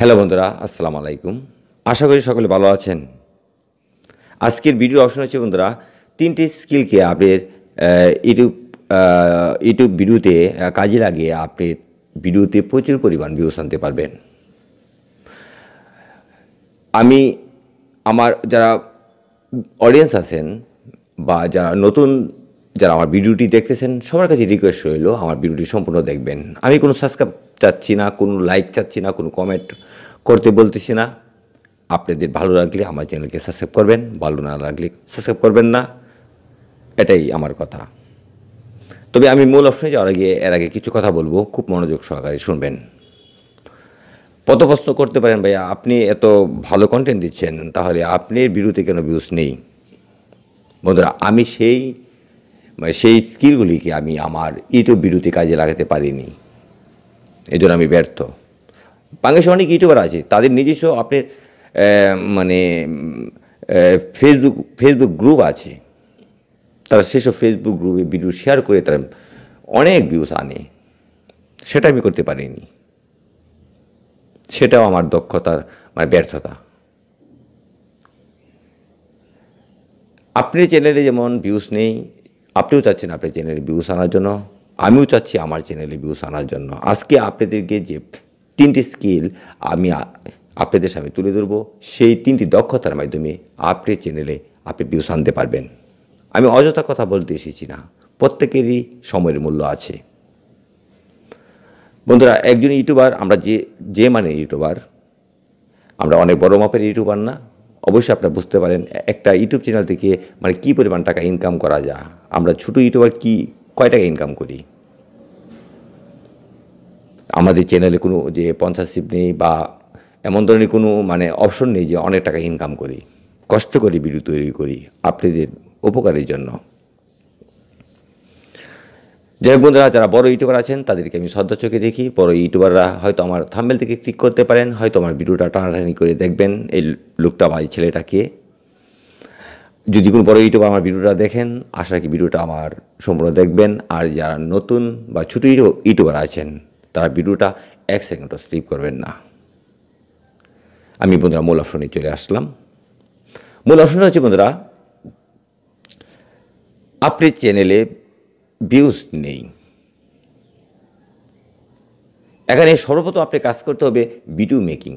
hello বন্ধুরা আসসালামু আলাইকুম আশা করি সকলে ভালো আছেন আজকের ভিডিও অপশন হচ্ছে বন্ধুরা তিনটি স্কিলকে আপনার ইউটিউব ইউটিউব ভিডিওতে কাজে লাগিয়ে আপনি ভিডিওতে প্রচুর পরিমাণ ভিউস আনতে পারবেন আমি আমার যারা অডিয়েন্স আছেন বা যারা নতুন যারা আমার ভিডিওটি দেখতেছেন সবার কাছে রিকোয়েস্ট রইল আমার ভিডিওটি সম্পূর্ণ দেখবেন আমি কোনো সাবস্ক্রাইব চাচ্ছি না কোনো লাইক চাচ্ছি না কোনো কমেন্ট করতে বলতেছি না আপনাদের ভালো লাগলে আমার চ্যানেলকে সাবস্ক্রাইব করবেন ভালো না লাগলে সাবস্ক্রাইব করবেন না এটাই আমার কথা তবে আমি মূল অপশনে যাওয়ার আগে এর আগে কিছু কথা বলবো খুব মনোযোগ সহকারে শুনবেন পথপ্রস্ত করতে পারেন ভাইয়া আপনি এত ভালো কন্টেন্ট দিচ্ছেন তাহলে আপনি বিরুদ্ধে কেন ভিউস নেই বন্ধুরা আমি সেই মানে সেই স্কিলগুলিকে আমি আমার ইউটিউব বিরুদ্ধে কাজে লাগাতে পারিনি এই জন্য আমি ব্যর্থ বাংলাদেশে অনেক ইউটিউবার আছে তাদের নিজস্ব আপনার মানে ফেসবুক ফেসবুক গ্রুপ আছে তারা সেসব ফেসবুক গ্রুপে ভিডিও শেয়ার করে তারা অনেক ভিউজ আনে সেটা আমি করতে পারিনি সেটাও আমার দক্ষতার মানে ব্যর্থতা আপনি চ্যানেলে যেমন ভিউস নেই আপনিও চাচ্ছেন আপনার চ্যানেলে ভিউজ আনার জন্য আমিও চাচ্ছি আমার চ্যানেলে ভিউস আনার জন্য আজকে আপনাদেরকে যে তিনটি স্কিল আমি আপনাদের সামনে তুলে ধরব সেই তিনটি দক্ষতার মাধ্যমে আপনি চ্যানেলে আপনি ভিউস আনতে পারবেন আমি অযথা কথা বলতে এসেছি না প্রত্যেকেরই সময়ের মূল্য আছে বন্ধুরা একজন ইউটিউবার আমরা যে যে মানে ইউটিউবার আমরা অনেক বড় মাপের ইউটিউবার না অবশ্যই আপনারা বুঝতে পারেন একটা ইউটিউব চ্যানেল থেকে মানে কী পরিমাণ টাকা ইনকাম করা যায় আমরা ছোটো ইউটিউবার কী কয় টাকা ইনকাম করি আমাদের চ্যানেলে কোনো যে স্পন্সারশিপ নেই বা এমন ধরনের কোনো মানে অপশন নেই যে অনেক টাকা ইনকাম করি কষ্ট করে ভিডিও তৈরি করি আপনাদের উপকারের জন্য যাই হোক বন্ধুরা যারা বড় ইউটিউবার আছেন তাদেরকে আমি শ্রদ্ধা চোখে দেখি বড় ইউটিউবাররা হয়তো আমার থাম্বেল থেকে ক্লিক করতে পারেন হয়তো আমার ভিডিওটা টানাটানি করে দেখবেন এই লোকটা বা এই ছেলেটাকে যদি কোনো বড় ইউটিউব আমার ভিডিওটা দেখেন আশা রাখি ভিডিওটা আমার সম্পূর্ণ দেখবেন আর যারা নতুন বা ছোটো ইউটিউবার আছেন তারা ভিডিওটা এক সেকেন্ডও স্লিপ করবেন না আমি বন্ধুরা মূল অপশনে চলে আসলাম মূল অপশনটা হচ্ছে বন্ধুরা আপনি চ্যানেলে ভিউজ নেই এখানে সর্বপ্রথম আপনি কাজ করতে হবে ভিডিও মেকিং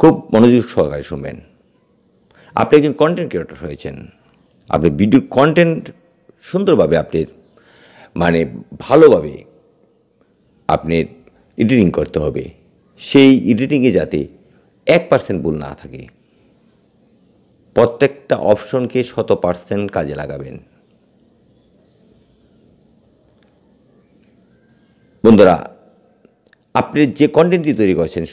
খুব মনোযোগ সহকারে শুনবেন আপনি একজন কন্টেন্ট ক্রিয়েটর হয়েছেন আপনি ভিডিও কন্টেন্ট সুন্দরভাবে আপনি মানে ভালোভাবে আপনি এডিটিং করতে হবে সেই এডিটিংয়ে যাতে এক পার্সেন্ট ভুল না থাকে প্রত্যেকটা অপশনকে শত পার্সেন্ট কাজে লাগাবেন বন্ধুরা আপনি যে কন্টেন্টটি তৈরি করেছেন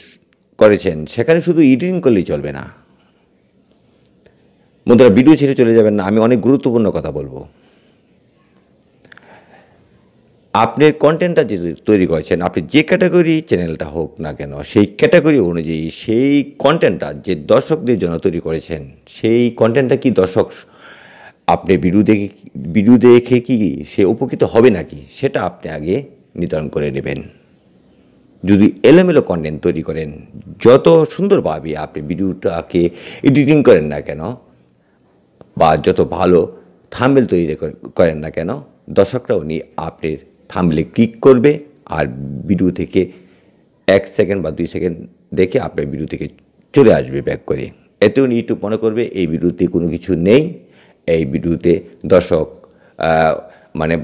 করেছেন সেখানে শুধু এডিটিং করলেই চলবে না বন্ধুরা ভিডিও ছেড়ে চলে যাবেন না আমি অনেক গুরুত্বপূর্ণ কথা বলবো আপনার কন্টেন্টটা যে তৈরি করেছেন আপনি যে ক্যাটাগরি চ্যানেলটা হোক না কেন সেই ক্যাটাগরি অনুযায়ী সেই কন্টেন্টটা যে দর্শকদের জন্য তৈরি করেছেন সেই কন্টেন্টটা কি দর্শক আপনি ভিডিও দেখে ভিডিও দেখে কি সে উপকৃত হবে নাকি সেটা আপনি আগে নির্ধারণ করে নেবেন যদি এলোমেলো কন্টেন্ট তৈরি করেন যত সুন্দরভাবে আপনি ভিডিওটাকে এডিটিং করেন না কেন বা যত ভালো থামবেল তৈরি করেন না কেন দর্শকরা উনি আপনার থামবেলে ক্লিক করবে আর ভিডিও থেকে এক সেকেন্ড বা দুই সেকেন্ড দেখে আপনার ভিডিও থেকে চলে আসবে ব্যাক করে এতে উনি ইউটিউব মনে করবে এই ভিডিওতে কোনো কিছু নেই এই ভিডিওতে দর্শক মানে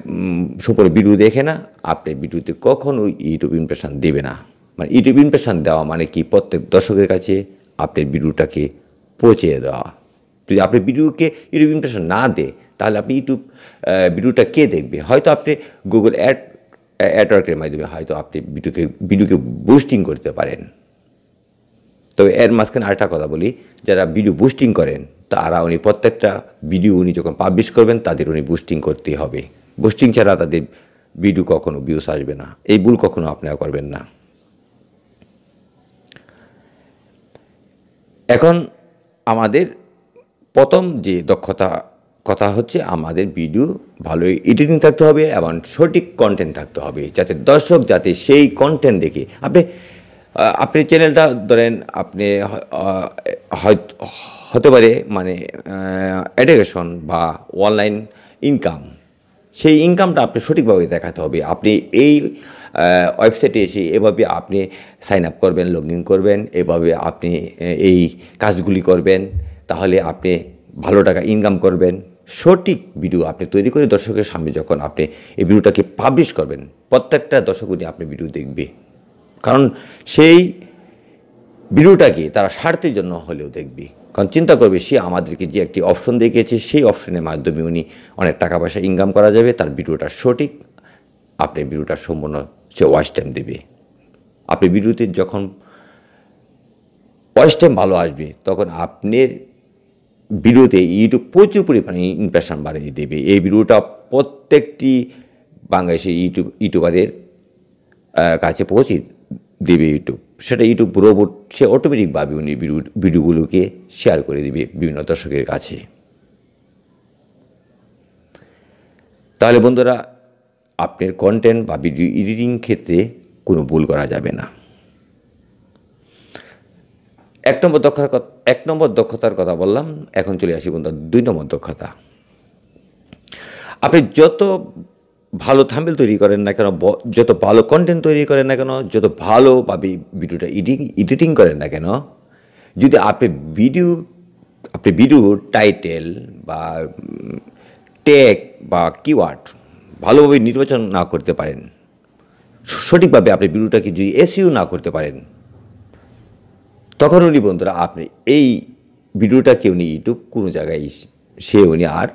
সুপরে ভিডিও দেখে না আপনি ভিডিওতে কখনো ইউটিউব ইমপ্রেশন দেবে না মানে ইউটিউব ইমপ্রেশন দেওয়া মানে কি প্রত্যেক দর্শকের কাছে আপনার ভিডিওটাকে পৌঁছে দেওয়া যদি আপনি ভিডিওকে ইউটিউব ইমপ্রেশন না দেয় তাহলে আপনি ইউটিউব ভিডিওটা কে দেখবে হয়তো আপনি গুগল অ্যাড অ্যাডওয়ার্কের মাধ্যমে হয়তো আপনি ভিডিওকে ভিডিওকে বুস্টিং করতে পারেন তবে এর মাঝখানে আরেকটা কথা বলি যারা ভিডিও বুস্টিং করেন তারা উনি প্রত্যেকটা ভিডিও উনি যখন পাবলিশ করবেন তাদের উনি বুস্টিং করতেই হবে বুস্টিং ছাড়া তাদের ভিডিও কখনো ভিউস আসবে না এই ভুল কখনো আপনারা করবেন না এখন আমাদের প্রথম যে দক্ষতা কথা হচ্ছে আমাদের ভিডিও ভালো এডিটিং থাকতে হবে এবং সঠিক কন্টেন্ট থাকতে হবে যাতে দর্শক যাতে সেই কন্টেন্ট দেখে আপনি আপনি চ্যানেলটা ধরেন আপনি হতে পারে মানে এডুকেশন বা অনলাইন ইনকাম সেই ইনকামটা আপনি সঠিকভাবে দেখাতে হবে আপনি এই ওয়েবসাইটে এসে এভাবে আপনি সাইন আপ করবেন লগ ইন করবেন এভাবে আপনি এই কাজগুলি করবেন তাহলে আপনি ভালো টাকা ইনকাম করবেন সঠিক ভিডিও আপনি তৈরি করে দর্শকের সামনে যখন আপনি এই ভিডিওটাকে পাবলিশ করবেন প্রত্যেকটা দর্শক উনি আপনি ভিডিও দেখবে কারণ সেই ভিডিওটাকে তারা স্বার্থের জন্য হলেও দেখবে কারণ চিন্তা করবে সে আমাদেরকে যে একটি অপশন দেখিয়েছে সেই অপশনের মাধ্যমে উনি অনেক টাকা পয়সা ইনকাম করা যাবে তার ভিডিওটা সঠিক আপনি ভিডিওটা সম্পূর্ণ সে ওয়াচ টাইম দেবে আপনি ভিডিওতে যখন ওয়াচ টাইম ভালো আসবে তখন আপনার ভিডিওতে ইউটিউব প্রচুর পরিমাণে ইমপ্রেশন বাড়িয়ে দেবে এই ভিডিওটা প্রত্যেকটি বাংলাদেশের ইউটিউব ইউটিউবারের কাছে পৌঁছে দেবে ইউটিউব সেটা ইউটিউব রোবট সে অটোমেটিকভাবে উনি ভিডিওগুলোকে শেয়ার করে দেবে বিভিন্ন দর্শকের কাছে তাহলে বন্ধুরা আপনার কন্টেন্ট বা ভিডিও এডিটিং ক্ষেত্রে কোনো ভুল করা যাবে না এক নম্বর দক্ষতার এক নম্বর দক্ষতার কথা বললাম এখন চলে আসি বন্ধু দুই নম্বর দক্ষতা আপনি যত ভালো থাম্বেল তৈরি করেন না কেন যত ভালো কন্টেন্ট তৈরি করেন না কেন যত ভালোভাবে ভিডিওটা ইডিং এডিটিং করেন না কেন যদি আপনি ভিডিও আপনি ভিডিও টাইটেল বা ট্যাগ বা কিওয়ার্ড ভালোভাবে নির্বাচন না করতে পারেন সঠিকভাবে আপনি ভিডিওটাকে যদি এসিও না করতে পারেন তখন উনি বন্ধুরা আপনি এই ভিডিওটাকে উনি ইউটিউব কোনো জায়গায় সে উনি আর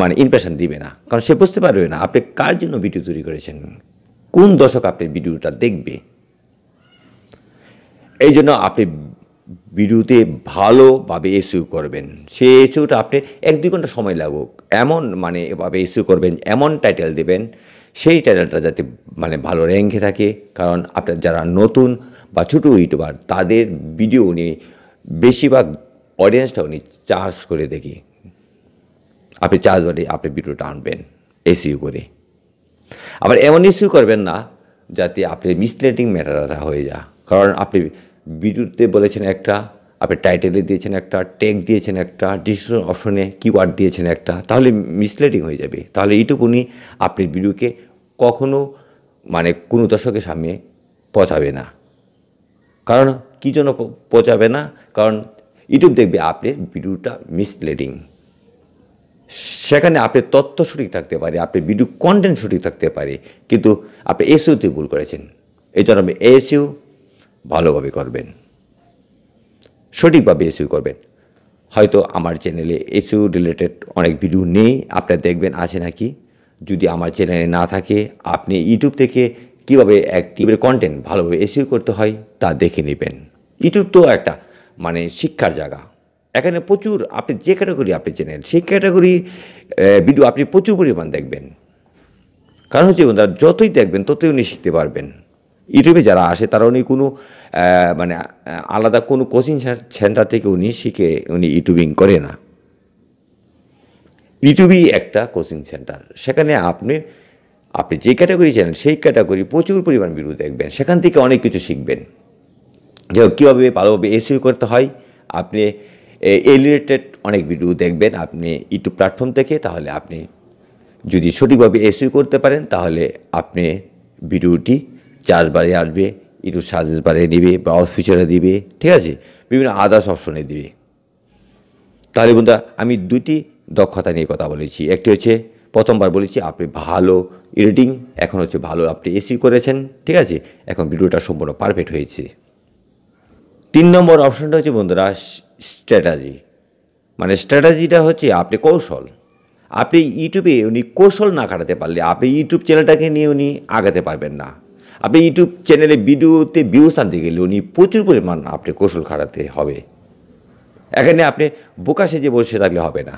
মানে ইমপ্রেশন দিবে না কারণ সে বুঝতে পারবে না আপনি কার জন্য ভিডিও তৈরি করেছেন কোন দশক আপনি ভিডিওটা দেখবে এই জন্য আপনি ভিডিওতে ভালোভাবে এসিউ করবেন সে এসিউটা আপনি এক দুই ঘন্টা সময় লাগুক এমন মানে এভাবে এসিউ করবেন এমন টাইটেল দেবেন সেই চ্যানেলটা যাতে মানে ভালো র্যাঙ্কে থাকে কারণ আপনার যারা নতুন বা ছোটো ইউটিউবার তাদের ভিডিও উনি বেশিরভাগ অডিয়েন্সটা উনি চার্জ করে দেখি আপনি চার্জ বাড়ি আপনি ভিডিওটা আনবেন এসিউ করে আবার এমন ইস্যু করবেন না যাতে আপনি মিসলেটিং ম্যাটারটা হয়ে যা কারণ আপনি ভিডিওতে বলেছেন একটা আপনি টাইটেলে দিয়েছেন একটা ট্যাগ দিয়েছেন একটা ডিসক্রিপশন অপশনে কিওয়ার্ড দিয়েছেন একটা তাহলে মিসলেটিং হয়ে যাবে তাহলে ইউটিউব উনি আপনি ভিডিওকে কখনো মানে কোনো দর্শকের সামনে পচাবে না কারণ কী জন্য পচাবে না কারণ ইউটিউব দেখবে আপনার ভিডিওটা মিসলিডিং সেখানে আপনার তথ্য সঠিক থাকতে পারে আপনার ভিডিও কন্টেন্ট সঠিক থাকতে পারে কিন্তু আপনি এসিওতে ভুল করেছেন এই জন্য আপনি এসিও ভালোভাবে করবেন সঠিকভাবে এসিও করবেন হয়তো আমার চ্যানেলে এসিও রিলেটেড অনেক ভিডিও নেই আপনারা দেখবেন আছে নাকি যদি আমার চ্যানেলে না থাকে আপনি ইউটিউব থেকে কীভাবে টিভির কন্টেন্ট ভালোভাবে এসিও করতে হয় তা দেখে নেবেন ইউটিউব তো একটা মানে শিক্ষার জায়গা এখানে প্রচুর আপনি যে ক্যাটাগরি আপনি চেনেন সেই ক্যাটাগরি ভিডিও আপনি প্রচুর পরিমাণ দেখবেন কারণ হচ্ছে বন্ধুরা যতই দেখবেন ততই উনি শিখতে পারবেন ইউটিউবে যারা আসে তারা উনি কোনো মানে আলাদা কোনো কোচিং সেন্টার থেকে উনি শিখে উনি ইউটিউবিং করে না পিটুবি একটা কোচিং সেন্টার সেখানে আপনি আপনি যে ক্যাটাগরি চেনেন সেই ক্যাটাগরি প্রচুর পরিমাণ ভিডিও দেখবেন সেখান থেকে অনেক কিছু শিখবেন যে কীভাবে ভালোভাবে এসইউ করতে হয় আপনি এ রিলেটেড অনেক ভিডিও দেখবেন আপনি ইউটিউব প্ল্যাটফর্ম থেকে তাহলে আপনি যদি সঠিকভাবে এসইউ করতে পারেন তাহলে আপনি ভিডিওটি চার্জবারে আসবে ইউটিউব সাজেস বারে নেবে ব্রাউজ ফিচারে দিবে ঠিক আছে বিভিন্ন আদার্স অপশনে দিবে তাহলে বন্ধুরা আমি দুটি দক্ষতা নিয়ে কথা বলেছি একটি হচ্ছে প্রথমবার বলেছি আপনি ভালো এডিটিং এখন হচ্ছে ভালো আপনি এসি করেছেন ঠিক আছে এখন ভিডিওটা সম্পূর্ণ পারফেক্ট হয়েছে তিন নম্বর অপশনটা হচ্ছে বন্ধুরা স্ট্র্যাটাজি মানে স্ট্র্যাটাজিটা হচ্ছে আপনি কৌশল আপনি ইউটিউবে উনি কৌশল না কাটাতে পারলে আপনি ইউটিউব চ্যানেলটাকে নিয়ে উনি আগাতে পারবেন না আপনি ইউটিউব চ্যানেলে ভিডিওতে ভিউস আনতে গেলে উনি প্রচুর পরিমাণ আপনি কৌশল খাটাতে হবে এখানে আপনি বোকাশে যে বসে থাকলে হবে না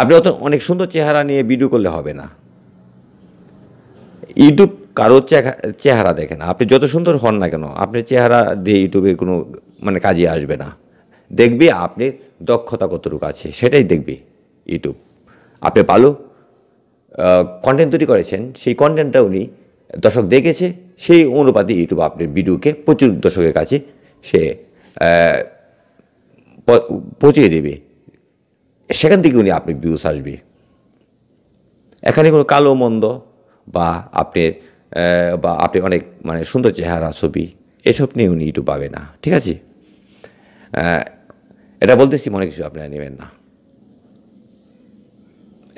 আপনি অত অনেক সুন্দর চেহারা নিয়ে ভিডিও করলে হবে না ইউটিউব কারো চেহারা দেখে না আপনি যত সুন্দর হন না কেন আপনি চেহারা দিয়ে ইউটিউবের কোনো মানে কাজে আসবে না দেখবি আপনি দক্ষতা কতটুকু আছে সেটাই দেখবি ইউটিউব আপনি ভালো কন্টেন্ট তৈরি করেছেন সেই কন্টেন্টটা উনি দর্শক দেখেছে সেই অনুপাতে ইউটিউব আপনার ভিডিওকে প্রচুর দর্শকের কাছে সে পৌঁছিয়ে দেবে সেখান থেকে উনি আপনি ভিউস আসবে এখানে কোনো কালো মন্দ বা আপনি বা আপনি অনেক মানে সুন্দর চেহারা ছবি এসব নিয়ে উনি ইউটিউব পাবে না ঠিক আছে এটা বলতেছি মনে কিছু আপনারা নেবেন না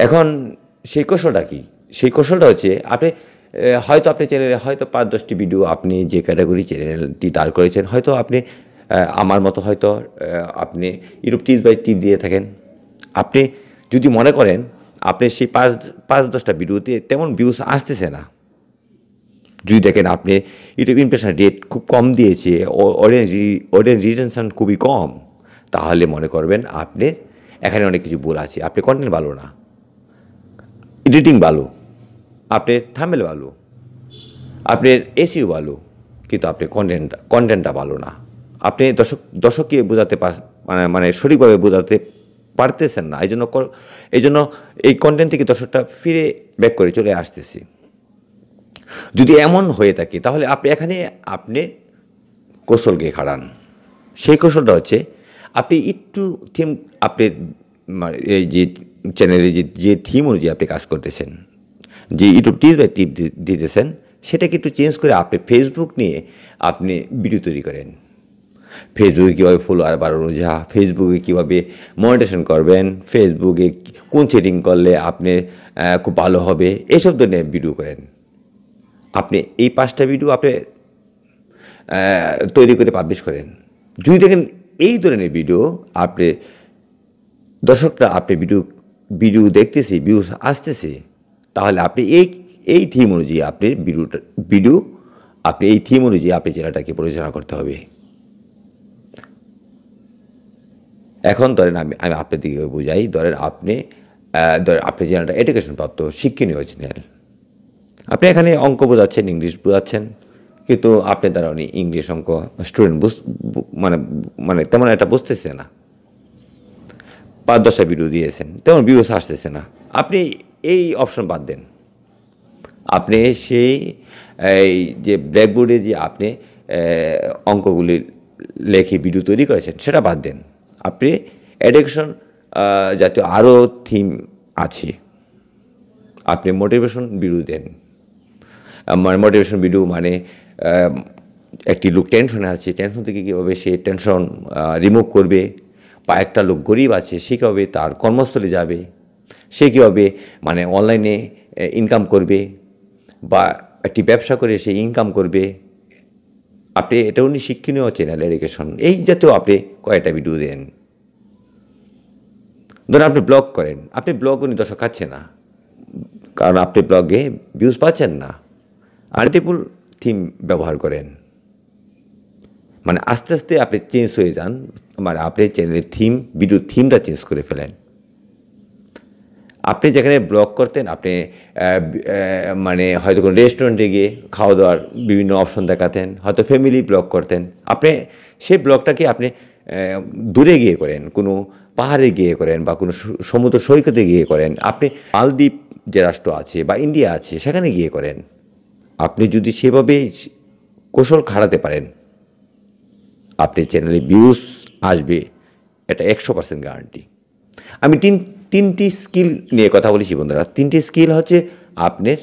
এখন সেই কৌশলটা কি সেই কৌশলটা হচ্ছে আপনি হয়তো আপনি চ্যানেলে হয়তো পাঁচ দশটি ভিডিও আপনি যে ক্যাটাগরি চ্যানেলটি দাঁড় করেছেন হয়তো আপনি আমার মতো হয়তো আপনি ইউটিউব টিপস বাই টিপ দিয়ে থাকেন আপনি যদি মনে করেন আপনি সেই পাঁচ পাঁচ দশটা ভিডিওতে তেমন ভিউজ আসতেছে না যদি দেখেন আপনি ইউটিউব ইমপ্রেশন রেট খুব কম দিয়েছে অডিয়েন্স অডিয়েন্স রিটেনশন খুবই কম তাহলে মনে করবেন আপনি এখানে অনেক কিছু ভুল আছে আপনি কন্টেন্ট ভালো না এডিটিং ভালো আপনি থামেল ভালো আপনি এসিও ভালো কিন্তু আপনি কন্টেন্ট কন্টেন্টটা ভালো না আপনি দর্শক দর্শককে বোঝাতে পার মানে মানে সঠিকভাবে বোঝাতে পারতেছেন না এই জন্য এই জন্য এই কন্টেন্ট থেকে দর্শকটা ফিরে ব্যাক করে চলে আসতেছি যদি এমন হয়ে থাকে তাহলে আপনি এখানে আপনি কৌশলকে হারান সেই কৌশলটা হচ্ছে আপনি একটু থিম আপনি মানে এই যে চ্যানেলে যে যে থিম অনুযায়ী আপনি কাজ করতেছেন যে ইউটিউব টিপস বা টিপ দিতেছেন সেটাকে একটু চেঞ্জ করে আপনি ফেসবুক নিয়ে আপনি ভিডিও তৈরি করেন ফেসবুকে কীভাবে ফলোয়ার বাড়ানো যা ফেসবুকে কীভাবে মনিটেশন করবেন ফেসবুকে কোন সেটিং করলে আপনি খুব ভালো হবে এসব ধরনের ভিডিও করেন আপনি এই পাঁচটা ভিডিও আপনি তৈরি করে পাবলিশ করেন যদি দেখেন এই ধরনের ভিডিও আপনি দর্শকরা আপনি ভিডিও ভিডিও দেখতেছি ভিউ আসতেছে তাহলে আপনি এই এই থিম অনুযায়ী আপনি ভিডিওটা ভিডিও আপনি এই থিম অনুযায়ী আপনি জেলাটাকে পরিচালনা করতে হবে এখন ধরেন আমি আমি আপনার দিকে বুঝাই ধরেন আপনি ধরেন আপনি একটা এডুকেশন প্রাপ্ত শিক্ষণীয় চ্যানেল আপনি এখানে অঙ্ক বোঝাচ্ছেন ইংলিশ বোঝাচ্ছেন কিন্তু আপনি তারা মানে উনি ইংলিশ অঙ্ক স্টুডেন্ট বুঝ মানে মানে তেমন একটা বুঝতেছে না পাঁচ দশটা ভিডিও দিয়েছেন তেমন ভিউস আসতেছে না আপনি এই অপশন বাদ দেন আপনি সেই এই যে ব্ল্যাকবোর্ডে যে আপনি অঙ্কগুলি লেখে ভিডিও তৈরি করেছেন সেটা বাদ দেন আপনি অ্যাডিকশন জাতীয় আরও থিম আছে আপনি মোটিভেশন ভিডিও দেন মানে মোটিভেশন ভিডিও মানে একটি লোক টেনশনে আছে টেনশন থেকে কীভাবে সে টেনশন রিমুভ করবে বা একটা লোক গরিব আছে সে কীভাবে তার কর্মস্থলে যাবে সে কীভাবে মানে অনলাইনে ইনকাম করবে বা একটি ব্যবসা করে সে ইনকাম করবে আপনি এটা উনি শিক্ষণীয় চ্যানেল এডুকেশন এই জাতীয় আপনি কয়েকটা ভিডিও দেন ধরুন আপনি ব্লগ করেন আপনি ব্লগ উনি দর্শক খাচ্ছে না কারণ আপনি ব্লগে ভিউজ পাচ্ছেন না আল্টিপুল থিম ব্যবহার করেন মানে আস্তে আস্তে আপনি চেঞ্জ হয়ে যান মানে আপনি চ্যানেলের থিম ভিডিও থিমটা চেঞ্জ করে ফেলেন আপনি যেখানে ব্লগ করতেন আপনি মানে হয়তো কোনো রেস্টুরেন্টে গিয়ে খাওয়া দাওয়ার বিভিন্ন অপশন দেখাতেন হয়তো ফ্যামিলি ব্লগ করতেন আপনি সেই ব্লগটাকে আপনি দূরে গিয়ে করেন কোনো পাহাড়ে গিয়ে করেন বা কোনো সমুদ্র সৈকতে গিয়ে করেন আপনি মালদ্বীপ যে রাষ্ট্র আছে বা ইন্ডিয়া আছে সেখানে গিয়ে করেন আপনি যদি সেভাবে কৌশল খাড়াতে পারেন আপনি চ্যানেলে ভিউজ আসবে এটা একশো পার্সেন্ট গ্যারান্টি আমি তিন তিনটি স্কিল নিয়ে কথা বলেছি বন্ধুরা তিনটি স্কিল হচ্ছে আপনার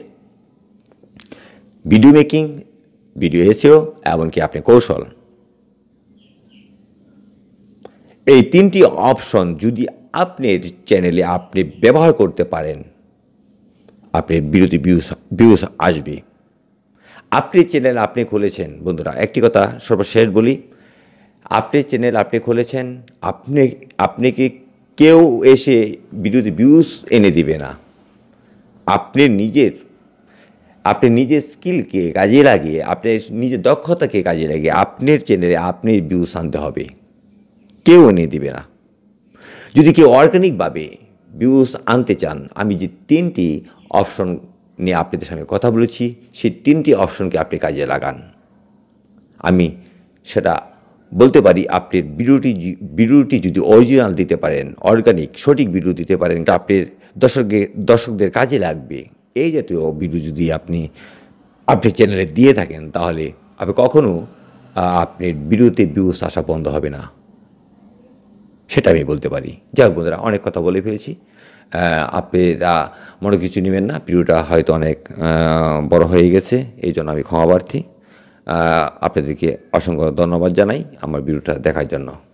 ভিডিও মেকিং ভিডিও এসিও এমনকি আপনি কৌশল এই তিনটি অপশন যদি আপনার চ্যানেলে আপনি ব্যবহার করতে পারেন আপনার বিরতি ভিউস ভিউস আসবে আপনি চ্যানেল আপনি খুলেছেন বন্ধুরা একটি কথা সর্বশেষ বলি আপনি চ্যানেল আপনি খুলেছেন আপনি আপনি কি কেউ এসে বিরোধী ভিউজ এনে দিবে না আপনি নিজের আপনি নিজের স্কিলকে কাজে লাগিয়ে আপনি নিজের দক্ষতাকে কাজে লাগিয়ে আপনার চ্যানেলে আপনি ভিউজ আনতে হবে কেউ এনে দিবে না যদি কেউ অর্গানিকভাবে ভিউজ আনতে চান আমি যে তিনটি অপশন নিয়ে আপনাদের সঙ্গে কথা বলেছি সেই তিনটি অপশনকে আপনি কাজে লাগান আমি সেটা বলতে পারি আপনার বিরুটি বিরুটি যদি অরিজিনাল দিতে পারেন অর্গানিক সঠিক বিরু দিতে পারেন আপনার দর্শকের দর্শকদের কাজে লাগবে এই জাতীয় বিরু যদি আপনি আপনি চ্যানেলে দিয়ে থাকেন তাহলে আপনি কখনও আপনার বিরুতে বিউস আসা বন্ধ হবে না সেটা আমি বলতে পারি যাই হোক বন্ধুরা অনেক কথা বলে ফেলেছি আপনারা মনে কিছু নেবেন না পিরুটা হয়তো অনেক বড় হয়ে গেছে এই জন্য আমি ক্ষমাপ্রার্থী আপনাদেরকে অসংখ্য ধন্যবাদ জানাই আমার ভিডিওটা দেখার জন্য